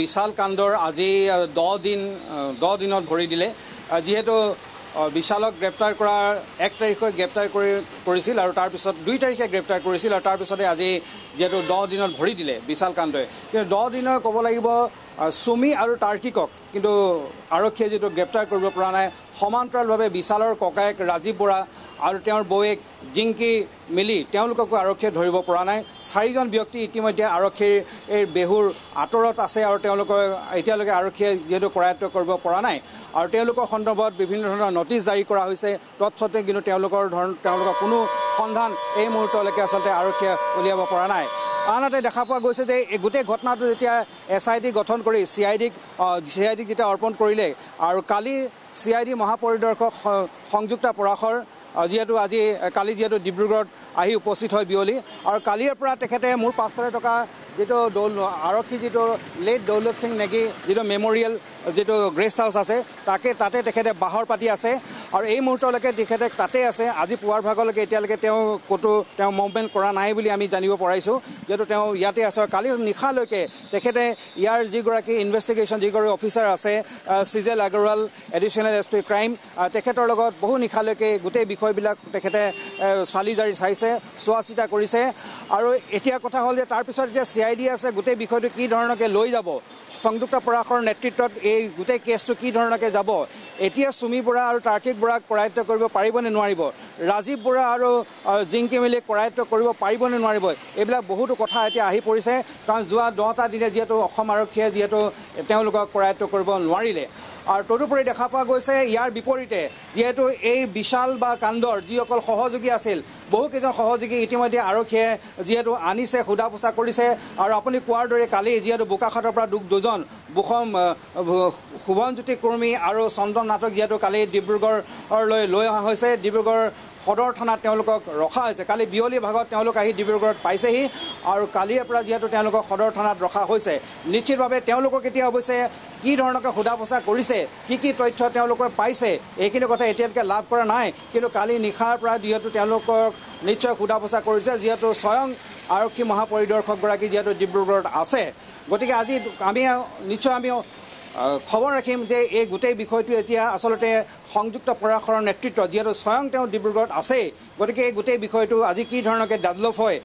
বিশাল কাণ্ডৰ আজি দহ দিন দহ দিনত ভৰি দিলে যিহেতু বিশালক গ্ৰেপ্তাৰ কৰাৰ এক তাৰিখে গ্ৰেপ্তাৰ কৰি কৰিছিল আৰু তাৰপিছত দুই তাৰিখে গ্ৰেপ্তাৰ কৰিছিল আৰু তাৰপিছতে আজি যিহেতু দহ দিনত ভৰি দিলে বিশাল কাণ্ডই কিন্তু দহ দিনৰ ক'ব লাগিব চুমি আৰু তাৰ্কিকক কিন্তু আৰক্ষীয়ে যিটো গ্ৰেপ্তাৰ কৰিব পৰা নাই সমান্তৰালভাৱে বিশালৰ ককায়েক ৰাজীৱ বৰা আৰু তেওঁৰ বৌয়েক জিংকি মিলি তেওঁলোককো আৰক্ষীয়ে ধৰিব পৰা নাই চাৰিজন ব্যক্তি ইতিমধ্যে আৰক্ষীৰ বেহুৰ আঁতৰত আছে আৰু তেওঁলোকৰ এতিয়ালৈকে আৰক্ষীয়ে যিহেতু কৰায়ত্ব কৰিব পৰা নাই আৰু তেওঁলোকৰ সন্দৰ্ভত বিভিন্ন ধৰণৰ ন'টিছ জাৰি কৰা হৈছে তৎসত্তে কিন্তু তেওঁলোকৰ ধৰণ তেওঁলোকৰ কোনো সন্ধান এই মুহূৰ্তলৈকে আচলতে আৰক্ষীয়ে উলিয়াব পৰা নাই আনহাতে দেখা পোৱা গৈছে যে এই গোটেই ঘটনাটো যেতিয়া এছ আই ডি গঠন কৰি C I Dick C I ডিক যেতিয়া অৰ্পণ কৰিলে আৰু কালি চি আই ডি মহাপৰিদৰ্শক সংযুক্ত পৰাশৰ যিহেতু আজি কালি যিহেতু ডিব্ৰুগড়ত আহি উপস্থিত হয় বিয়লি আৰু কালিৰ পৰা তেখেতে মোৰ পাছফালে থকা যিটো দৌল আৰক্ষী যিটো লেট দৌলত সিং নেগী যিটো মেমৰিয়েল যিটো গেষ্ট হাউচ আছে তাকে তাতে তেখেতে বাঁহৰ পাতি আছে আৰু এই মুহূৰ্তলৈকে তেখেতে তাতে আছে আজি পুৱাৰ ভাগলৈকে এতিয়ালৈকে তেওঁ ক'তো তেওঁ মুভমেণ্ট কৰা নাই বুলি আমি জানিব পৰাইছোঁ যিহেতু তেওঁ ইয়াতে আছে আৰু কালি নিশালৈকে তেখেতে ইয়াৰ যিগৰাকী ইনভেষ্টিগেশ্যন যিগৰাকী অফিচাৰ আছে চিজেল Agarwal additional S P crime তেখেতৰ লগত বহু নিশালৈকে গোটেই বিষয়বিলাক তেখেতে চালি জাৰি চাইছে চোৱা চিতা কৰিছে আৰু এতিয়া কথা হ'ল যে তাৰপিছত এতিয়া চি আই ডি আছে গোটেই বিষয়টো কি ধৰণকে লৈ যাব সংযুক্ত পৰাশৰ নেতৃত্বত এই গোটেই কেছটো কি ধৰণকে যাব এতিয়া চুমি বৰা আৰু তাৰ্কিক বৰাক কৰায়ত্ব কৰিব পাৰিবনে নোৱাৰিব ৰাজীৱ বৰা আৰু জিংকি মেলি কৰায়ত্ব কৰিব পাৰিবনে নোৱাৰিব এইবিলাক বহুতো কথা এতিয়া আহি পৰিছে কাৰণ যোৱা দহটা দিনে যিহেতু অসম আৰক্ষীয়ে যিহেতু তেওঁলোকক কৰায়ত্ব কৰিব নোৱাৰিলে আৰু তদুপৰি দেখা পোৱা গৈছে ইয়াৰ বিপৰীতে যিহেতু এই বিশাল বা কাণ্ডৰ যিসকল সহযোগী আছিল বহুকেইজন সহযোগী ইতিমধ্যে আৰক্ষীয়ে যিহেতু আনিছে সোধা পোছা কৰিছে আৰু আপুনি কোৱাৰ দৰে কালি যিহেতু বোকাখাটৰ পৰা দুজন শুভনজ্যোতি কুৰ্মী আৰু চন্দন নাটক যিহেতু কালি ডিব্ৰুগড়লৈ লৈ অহা হৈছে ডিব্ৰুগড় সদৰ থানাত তেওঁলোকক ৰখা হৈছে কালি বিয়লি ভাগত তেওঁলোক আহি ডিব্ৰুগড়ত পাইছেহি আৰু কালিৰে পৰা যিহেতু তেওঁলোকক সদৰ থানাত ৰখা হৈছে নিশ্চিতভাৱে তেওঁলোকক এতিয়া অৱশ্যে কি ধৰণকে সোধা পোছা কৰিছে কি কি তথ্য তেওঁলোকৰ পাইছে এইখিনি কথা এতিয়ালৈকে লাভ কৰা নাই কিন্তু কালি নিশাৰ পৰা যিহেতু তেওঁলোকক নিশ্চয় সোধা পোছা কৰিছে যিহেতু স্বয়ং আৰক্ষী মহাপৰিদৰ্শকগৰাকী যিহেতু ডিব্ৰুগড়ত আছে গতিকে আজি আমি নিশ্চয় আমি খবৰ ৰাখিম যে এই গোটেই বিষয়টো এতিয়া আচলতে সংযুক্ত পৰাশৰৰ নেতৃত্ব যিহেতু স্বয়ং তেওঁ ডিব্ৰুগড়ত আছেই গতিকে এই গোটেই বিষয়টো আজি কি ধৰণকে ডেভেলপ হয়